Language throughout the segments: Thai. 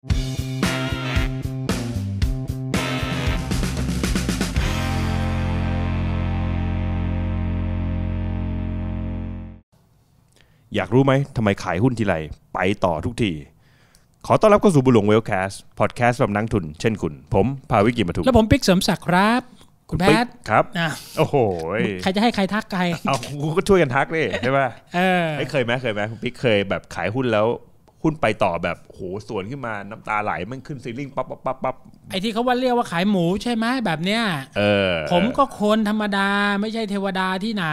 อยากรู้ไหมทำไมขายหุ้นทีไรไปต่อทุกทีขอต้อนรับเข้าสู่บุหลงเวลแคสต์ พอดแคสต์สำหรับนักทุน เช่นคุณ ผมภาวิกิมาถูกและผมปิ๊กเสริมศักดิ์ครับ คุณแพทครับอโอ้โห ใครจะให้ใครทักใครเอากูก็ช่วยกันทักเลยใช่ไหมเออเคยไหมเคยไหมคุณปิ๊กเคยแบบขายหุ้นแล้วหุ้นไปต่อแบบโหสวนขึ้นมาน้ำตาไหลมันขึ้นซีลิ่งปั๊บปั๊บปั๊บปั๊บไอที่เขาว่าเรียกว่าขายหมูใช่ไหมแบบเนี้ยเออผมก็คนธรรมดาไม่ใช่เทวดาที่ไหน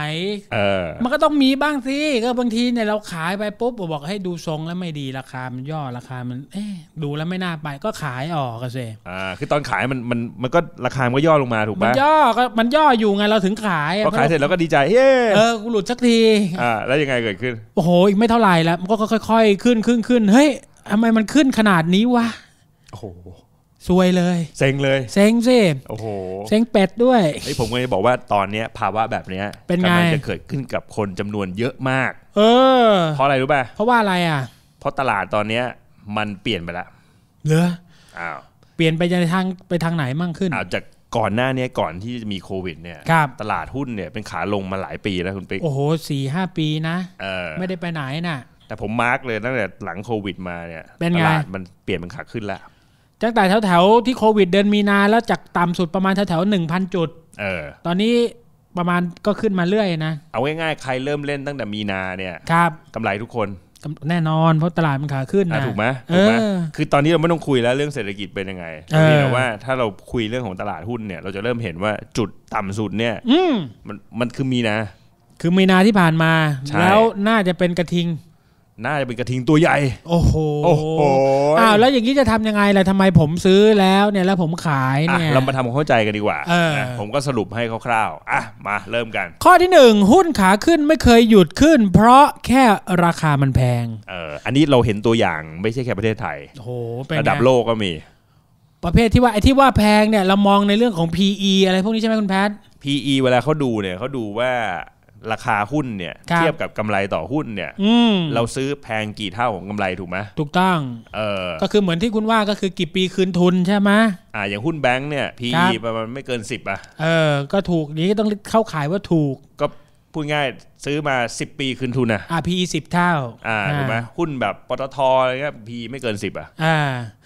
เออมันก็ต้องมีบ้างสิก็บางทีเนี่ยเราขายไปปุ๊บบอกให้ดูทรงแล้วไม่ดีราคามันย่อราคามันเอ๊ดูแล้วไม่น่าไปก็ขายออกก็เซอ่าคือตอนขายมันมันมันก็ราคามันก็ย่อลงมาถูกไหมันย่อก็มันย่ออยู่ไงเราถึงขายพอขายเสร็จเราก็ดีใจเฮ้เออกูหลุดสักทีอ่าแล้วยังไงเกิดขึ้นโอ้โหอีกไม่เท่าไหร่แล้วมันก็ค่อย ๆ ขึ้นขึ้นขึ้น้นเฮ้ยทำไมมันขึ้นขนาดนี้วะ โอ้โหซวยเลย เซ็งเลย เซ็งสิโอ้โหเซ็งเป็ดด้วยไอ้ผมก็เลยบอกว่าตอนเนี้ยภาวะแบบเนี้ยเป็นไงจะเกิดขึ้นกับคนจำนวนเยอะมาก เออ เพราะอะไรรู้ป่ะเพราะว่าอะไรอ่ะ เพราะตลาดตอนเนี้ยมันเปลี่ยนไปละ เหรอ อ้าว เปลี่ยนไปในทางไปทางไหนมั่งขึ้นอ้าวจากก่อนหน้านี้ก่อนที่จะมีโควิด เนี่ย ตลาดหุ้นเนี่ย เป็นขาลงมาหลายปีแล้วคุณปิ๊กโอ้โหสี่ห้าปีนะ ไม่ได้ไปไหนน่ะแต่ผมมาร์กเลยตั้งแต่หลังโควิดมาเนี่ยตลาดมันเปลี่ยนเป็นขาขึ้นแล้วจากแต่แถวๆ ที่โควิดเดินมีนาแล้วจากต่ำสุดประมาณแถวๆหนึ่งพันจุด เออ ตอนนี้ประมาณก็ขึ้นมาเรื่อยนะ เอาง่ายๆ ใครเริ่มเล่นตั้งแต่มีนาเนี่ยครับกำไรทุกคนแน่นอนเพราะตลาดมันขาขึ้นนะถูกไหมถูกไหมคือตอนนี้เราไม่ต้องคุยแล้วเรื่องเศรษฐกิจเป็นยังไงเออแต่ว่าถ้าเราคุยเรื่องของตลาดหุ้นเนี่ย เราจะเริ่มเห็นว่าจุดต่ำสุดเนี่ย อืมมันมันคือมีนาคือมีนาที่ผ่านมาแล้วน่าจะเป็นกระทิงน่าจะเป็นกระทิงตัวใหญ่โอ้โหโอ้โหอ้าวแล้วอย่างนี้จะทำยังไงล่ะทำไมผมซื้อแล้วเนี่ย แล้วผมขายเนี่ยเรามาทำความเข้าใจกันดีกว่าผมก็สรุปให้คร่าวๆอ่ะมาเริ่มกัน ข้อที่หนึ่งหุ้นขาขึ้นไม่เคยหยุดขึ้น เพราะแค่ราคามันแพงเอออันนี้เราเห็นตัวอย่างไม่ใช่แค่ประเทศไทยโอ้โหระดับโลกก็มี ประเภทที่ว่าไอ้ที่ว่าแพงเนี่ยเรามองในเรื่องของ PE อะไรพวกนี้ใช่ไหมคุณแพท PE เวลาเขาดูเนี่ยเขาดูว่าราคาหุ้นเนี่ยเทียบกับกำไรต่อหุ้นเนี่ย อืเราซื้อแพงกี่เท่าของกำไรถูกไหมถูกต้องเออก็คือเหมือนที่คุณว่าก็คือกี่ปีคืนทุนใช่ไหมอ่าอย่างหุ้นแบงค์เนี่ยพีั PE ประมาณไม่เกินสิบอ่ะเออก็ถูกนี้ต้องเข้าขายว่าถูกก็พูดง่ายซื้อมา 10 ปีคืนทุนนะอ่า p e สิบเท่าอ่าถูกไหมหุ้นแบบปตทอะไรเงี้ย PE ไม่เกิน 10อ่ะ อ่า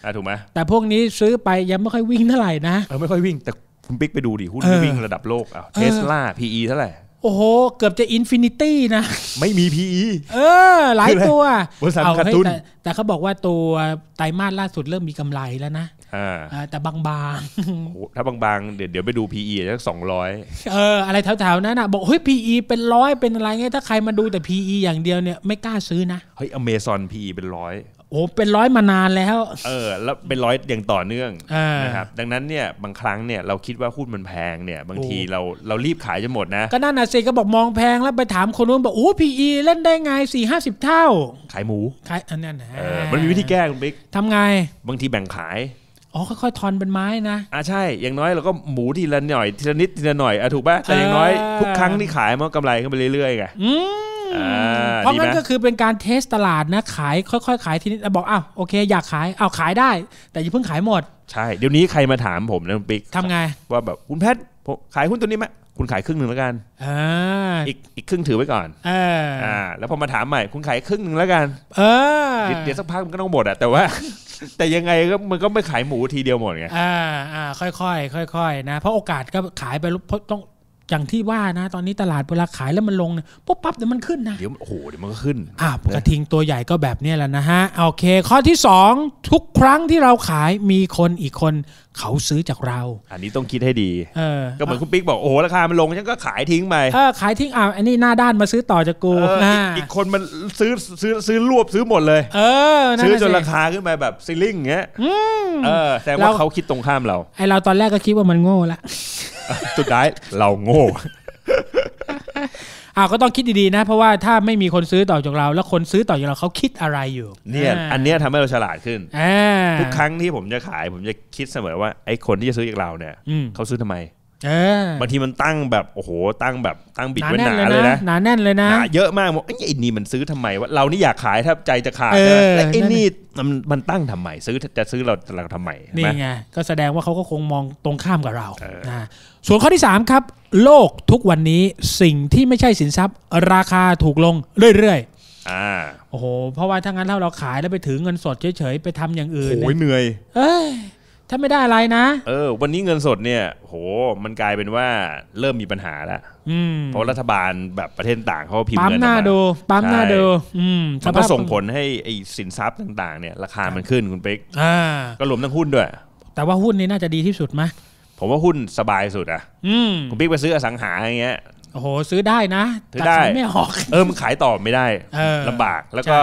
อ่าถูกไหมแต่พวกนี้ซื้อไปยังไม่ค่อยวิ่งเท่าไหร่นะเออไม่ค่อยวิ่งแต่คุณปิ๊กไปดูดิหุ้นที่วิ่งระดับโลกอ่ะเทสลา PE เท่าไหร่โอ้โห เกือบจะอินฟินิตี้นะ ไม่มี PE เออหลายตัวบริษัทกา์ตูนแต่เขาบอกว่าตัวไตรมาสล่าสุดเริ่มมีกำไรแล้วนะแต่บางบางถ้าบางงเดี๋ยวเดี๋ยวไปดู PE สักสองร้อยเอออะไรแถวๆนั้นนะบอกเฮ้ย PE เป็นร้อยเป็นอะไรเงี้ยถ้าใครมาดูแต่ PE อย่างเดียวเนี่ยไม่กล้าซื้อนะเฮ้ยอเมซอน PE เป็นร้อยโอ้เป็นร้อยมานานแล้ว เออแล้วเป็นร้อยอย่างต่อเนื่องนะครับดังนั้นเนี่ยบางครั้งเนี่ยเราคิดว่าหุ้นมันแพงเนี่ยบางทีเราเรารีบขายจนหมดนะ ก็นั่นนะเซก็บอกมองแพงแล้วไปถามคนนู้นบอกโอ้พีอีเล่นได้ไงสี่ห้าสิบเท่าขายหมูขายอันนั้นนะมันมีวิธีแก้คุณบิ๊กทำไงบางทีแบ่งขายอ๋อค่อยๆทอนเป็นไม้นะอ่าใช่ อย่างน้อยเราก็หมูทีละหน่อยทีละนิดทีละหน่อยอ่ะถูกป่ะแต่อย่างน้อยทุกครั้งที่ขายมันกำไรขึ้นไปเรื่อยๆไงอืมเพราะงั้นก็คือเป็นการเทสตลาดนะขายค่อย ๆขายทีนี้บอกอ้าวโอเค อยากขายเอาขายได้ แต่อย่าเพิ่งขายหมดใช่เดี๋ยวนี้ใครมาถามผมนะปิ๊กทำไงว่าแบบคุณแพทย์ขายหุ้นตัวนี้ไหมคุณขายครึ่งหนึ่งแล้วกันออีกอีกครึ่งถือไว้ก่อนอ่าแล้วพอมาถามใหม่ คุณขายครึ่งหนึ่งแล้วกัน เออเดี๋ยวสักพักมันก็ต้องหมดอะแต่ว่า แต่ยังไงก็มันก็ไม่ขายหมูทีเดียวหมดไงอ่าอ่าค่อยๆค่อย ๆ นะเพราะโอกาสก็ขายไปต้องอย่างที่ว่านะตอนนี้ตลาดเวลาขายแล้วมันลงปุ๊บปั๊บเดี๋ยวมันขึ้นนะเดี๋ยวโอ้โหเดี๋ยวมันก็ขึ้นอ่ากระทิงตัวใหญ่ก็แบบนี้แหละนะฮะโอเคข้อที่2ทุกครั้งที่เราขายมีคนอีกคน เขาซื้อจากเรา อันนี้ต้องคิดให้ดีเออก็เหมือนคุณปิ๊กบอกโอ้โหราคามันลงฉันก็ขายทิ้งไปเออขายทิ้งอ่าอันนี้หน้าด้านมาซื้อต่อจากกู อีกคนมันซื้อซื้อซื้อรวบซื้อหมดเลย เออ ซื้อจนราคาขึ้นไปแบบซิลลิ่งเงี้ยเออ แต่ว่าเขาคิดตรงข้ามเราไอเราตอนแรกก็คิดว่ามันโง่ละสุดท้ายเราโง่อ่าก็ต้องคิดดีๆนะ เพราะว่าถ้าไม่มีคนซื้อต่อจากเรา แล้วคนซื้อต่อจากเราเขาคิดอะไรอยู่ เนี่ยอันเนี้ยทำให้เราฉลาดขึ้นทุกครั้งที่ผมจะขายผมจะคิดเสมอว่าไอ้คนที่จะซื้อจากเราเนี่ยเขาซื้อทำไมบางทีมันตั้งแบบโอ้โหตั้งแบบตั้งบิดไว้หนาเลยนะหนาแน่นเลยนะ เยอะมากบอกไอ้นี่มันซื้อทำไมวะเรานี่อยากขายแทบใจจะขาดแต่ไอ้นี่มันมันตั้งทำไมซื้อจะซื้อเราเราทำไมนี่ไงก็แสดงว่าเขาก็คงมองตรงข้ามกับเรานะส่วนข้อที่3ครับโลกทุกวันนี้สิ่งที่ไม่ใช่สินทรัพย์ราคาถูกลงเรื่อยๆโอ้โหเพราะว่าถ้างั้นถ้าเราขายแล้วไปถือเงินสดเฉยๆไปทำอย่างอื่นโอ้ยเหนื่อยเอ้ยถ้าไม่ได้อะไรนะ เออ วันนี้เงินสดเนี่ยโหมันกลายเป็นว่าเริ่มมีปัญหาแล้วเพราะรัฐบาลแบบประเทศต่างเขาพิมพ์เงินปั๊มหน้าดู ปั๊มหน้าดูมันก็ส่งผลให้ไอ้สินทรัพย์ต่าง ๆเนี่ย ราคามันขึ้นคุณเป๊กก็รวมทั้งหุ้นด้วย แต่ว่าหุ้นนี่น่าจะดีที่สุดไหม ผมว่าหุ้นสบายสุดอ่ะคุณเป๊กไปซื้ออสังหาอย่างเงี้ย โอ้โห ซื้อได้นะแต่ขายไม่ออกเออ มันขายต่อไม่ได้ลำบาก แล้วก็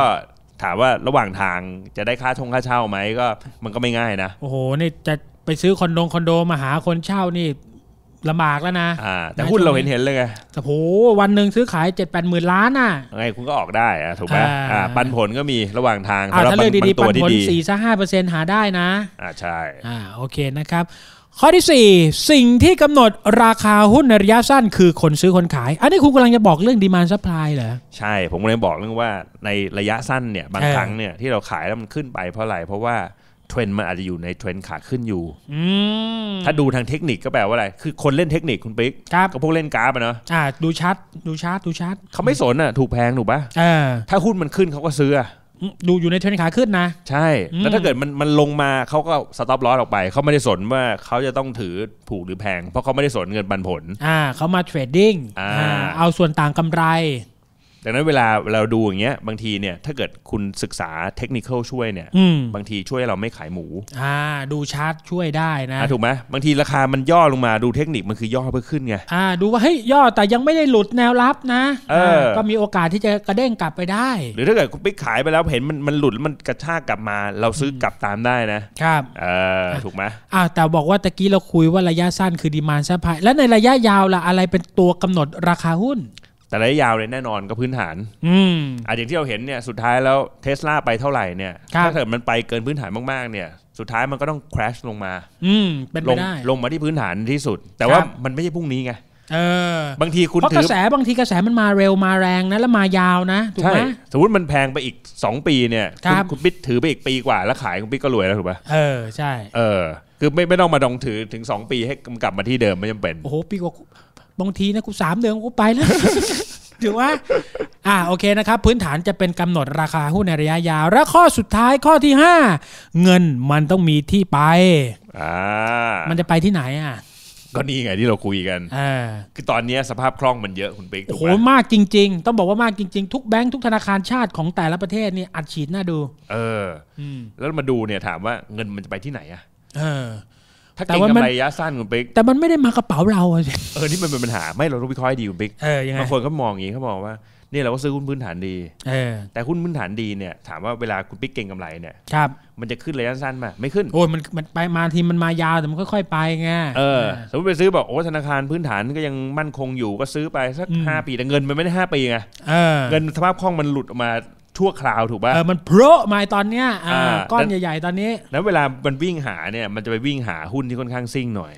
ถามว่าระหว่างทางจะได้ค่าชงค่าเช่าไหมก็ มันก็ไม่ง่ายนะ โอ้โหนี่จะไปซื้อคอนโดคอนโดมาหาคนเช่านี่ลำบากแล้วนะอ่าแต่หุ้นเราเห็นเห็นเลยไงแต่โหวันหนึ่งซื้อขายเจ็ดแปดหมื่นล้านอ่ะไงคุณก็ออกได้อะถูกไหมอ่าปันผลก็มีระหว่างทางถ้าเลือกดีๆ ปันผลสี่ห้าเปอร์เซ็นต์หาได้นะอ่าใช่อ่าโอเคนะครับข้อที่4สิ่งที่กำหนดราคาหุ้นในระยะสั้นคือคนซื้อคนขาย อันนี้คุณกำลังจะบอกเรื่องดีมานซัพพลายเหรอใช่ผมกำลังบอกเรื่องว่าในระยะสั้นเนี่ยบางครั้งเนี่ยที่เราขายแล้วมันขึ้นไปเพราะอะไรเพราะว่าเทรนด์มันอาจจะอยู่ในเทรนด์ขาขึ้นอยู่ถ้าดูทางเทคนิคก็แปลว่าอะไร คือคนเล่นเทคนิคคุณปิ๊กก็พวกเล่นกราฟเนาะอ่าดูชัดดูชัดดูชัดเขาไม่สนอะถูกแพงถูกปะถ้าหุ้นมันขึ้นเขาก็ซื้อดูอยู่ในเทรนขาขึ้นนะ ใช่แล้วถ้าเกิดมันมันลงมาเขาก็สต็อปลอสออกไป เขาไม่ได้สนว่าเขาจะต้องถือผูกหรือแพง เพราะเขาไม่ได้สนเงินปันผลอ่าเขามาเทรดดิ้งอ่าเอาส่วนต่างกำไรดังนั้นเวลาเราดูอย่างเงี้ยบางทีเนี่ยถ้าเกิดคุณศึกษาเทคนิคช่วยเนี่ยบางทีช่วยเราไม่ขายหมูอ่าดูชาร์ตช่วยได้นะถูกไหมบางทีราคามันย่อลงมาดูเทคนิคมันคือย่อเพื่อขึ้นไงอ่าดูว่าเฮ้ยย่อแต่ยังไม่ได้หลุดแนวรับนะก็มีโอกาสที่จะกระเด้งกลับไปได้ หรือถ้าเกิดคุณไปขายไปแล้วเห็นมันมันหลุดมันกระชากกลับมา เราซื้อกลับตามได้นะ ครับเออถูกไหมอ่าแต่บอกว่าตะกี้เราคุยว่าระยะสั้นคือดีมานซัพพลายแล้วในระยะยาวล่ะอะไรเป็นตัวกำหนดราคาหุ้นแต่ระยะยาวเลยแน่นอนก็พื้นฐาน อืมอาจอย่างที่เราเห็นเนี่ยสุดท้ายแล้วเทสลาไปเท่าไหร่เนี่ย ถ้าเกิดมันไปเกินพื้นฐานมากๆเนี่ย สุดท้ายมันก็ต้องคราชลงมา อืมเป็นไปได้ ลงมาที่พื้นฐานที่สุด แต่ว่ามันไม่ใช่พรุ่งนี้ไง เออ บางทีคุณเพราะกระแสบางทีกระแสมันมาเร็วมาแรงนะแล้วมายาวนะถูกไหมสมมติมันแพงไปอีก 2 ปีเนี่ยคคุณปิ๊ดถือไปอีกปีกว่าแล้วขายคุณปิ๊ดก็รวยแล้วถูกป่ะเออ ใช่ เออ คือไม่ไม่ต้องมาดองถือถึง 2 ปีให้กลับมาที่เดิมไม่จำเป็นโอ้โหปีกว่าบางทีนะกูสามเดือนกูไปแล้วถือว่า อ่าโอเคนะครับ พื้นฐานจะเป็นกำหนดราคาหุ้นในระยะยาว และข้อสุดท้ายข้อที่ 5 เงินมันต้องมีที่ไปอ่ามันจะไปที่ไหนอ่ะก็นี่ไงที่เราคุยกันอคือตอนนี้สภาพคล่องมันเยอะคุณปิ๊กโอ้โหมากจริงๆ ต้องบอกว่ามากจริงๆ ทุกแบงก์ทุกธนาคารชาติของแต่ละประเทศนี่อัดฉีดน่าดู เออแล้วมาดูเนี่ยถามว่าเงินมันจะไปที่ไหนอ่ะถ้าเก่งกำไรระยะสั้นคุณปิ๊กแต่มันไม่ได้มากระเป๋าเราเออนี่มันเป็นปัญหาไม่เราต้องวิเคราะห์้ดีคุณปิ๊กบางคนก็มองอย่างนี้เขาบอกว่าเนี่ยเราก็ซื้อหุ้นพื้นฐานดีแต่หุ้นพื้นฐานดีเนี่ยถามว่าเวลาคุณปิ๊กเก่งกำไรเนี่ยครับมันจะขึ้นระยะสั้นมาไม่ขึ้นโอ้ยมันมันไปมาทีมันมายาว แต่มันค่อยๆไปไงเออสมมติไปซื้อบอกโอ้ธนาคารพื้นฐานก็ยังมั่นคงอยู่ก็ซื้อไปสักห้าปีแต่เงินมันไม่ได้ห้าปีไงเงินสภาพคล่องมันหลุดออกมาชั่วคราวถูกป่ะเออมันโผล่มาตอนเนี้ยอ่าก้อนใหญ่ๆตอนนี้ แล้วเวลามันวิ่งหาเนี่ยมันจะไปวิ่งหาหุ้นที่ค่อนข้างซิ่งหน่อย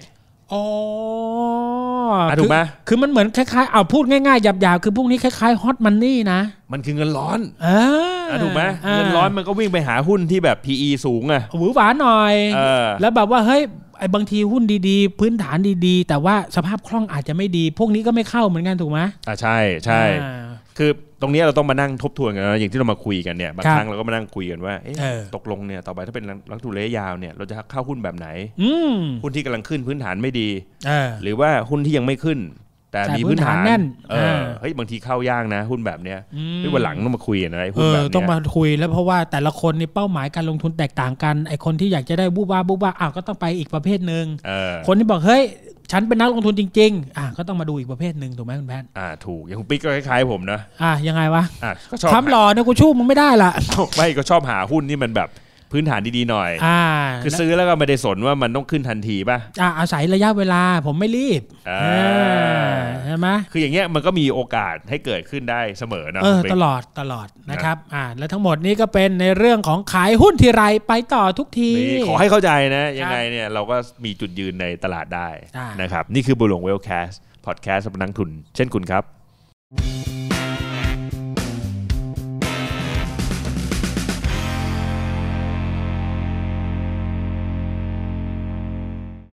อ๋อ ถูกไหมคือมันเหมือนคล้ายๆเอาพูดง่ายๆหยาบๆ คือพวกนี้คล้ายๆฮอตมันนี่นะมันคือเงินร้อนอ่าถูกไหมเงินร้อนมันก็วิ่งไปหาหุ้นที่แบบ PE สูงอะหวือหวาหน่อยแล้วแบบว่าเฮ้ยไอ้บางทีหุ้นดีๆ พื้นฐานดีๆ แต่ว่าสภาพคล่องอาจจะไม่ดี พวกนี้ก็ไม่เข้าเหมือนกันถูกไหมอ่าใช่ใช่คือตรงนี้เราต้องมานั่งทบทวนกันนะอย่างที่เรามาคุยกันเนี่ยบางครั้งเราก็มานั่งคุยกันว่าตกลงเนี่ยต่อไปถ้าเป็นลักทุนระยะยาวเนี่ยเราจะเข้าหุ้นแบบไหนหุ้นที่กำลังขึ้นพื้นฐานไม่ดีหรือว่าหุ้นที่ยังไม่ขึ้น แต่มีพื้นฐานแน่นเออเฮ้ยบางทีเข้ายากนะ หุ้นแบบเนี้ยไม่วันหลังต้องมาคุยนะไหุ้นแบบเนี้ยต้องมาคุยแล้วเพราะว่าแต่ละคนในเป้าหมายการลงทุนแตกต่างกันไอคนที่อยากจะได้บุบ้าบุบ้าอ้าวก็ต้องไปอีกประเภทหนึ่งคนที่บอกเฮ้ยฉันเป็นนักลงทุนจริงๆ อ่ะก็ต้องมาดูอีกประเภทหนึ่งถูกไหมคุณแพทย์อ่า ถูก อย่างคุณปิ๊กก็คล้ายๆผมนะอ่ะยังไงวะ อ่ะก็ชอบทำหล่อเนี่ยกูชู้มันไม่ได้ละไม่ก็ชอบหาหุ้นที่มันแบบพื้นฐานดีๆหน่อยอ่าคือซื้อแล้วก็ไม่ได้สนว่ามันต้องขึ้นทันทีป่ะอ่าอาศัยระยะเวลาผมไม่รีบอ่าใช่ไหมคืออย่างเงี้ยมันก็มีโอกาสให้เกิดขึ้นได้เสมอเนาะเออตลอดตลอดนะครับอ่าและทั้งหมดนี้ก็เป็นในเรื่องของขายหุ้นทีไรไปต่อทุกทีขอให้เข้าใจนะ ยังไงเนี่ยเราก็มีจุดยืนในตลาดได้นะครับนี่คือบุหลวงเวลแคสพอดแคสต์สำนักทุน เช่นคุณครับ thank you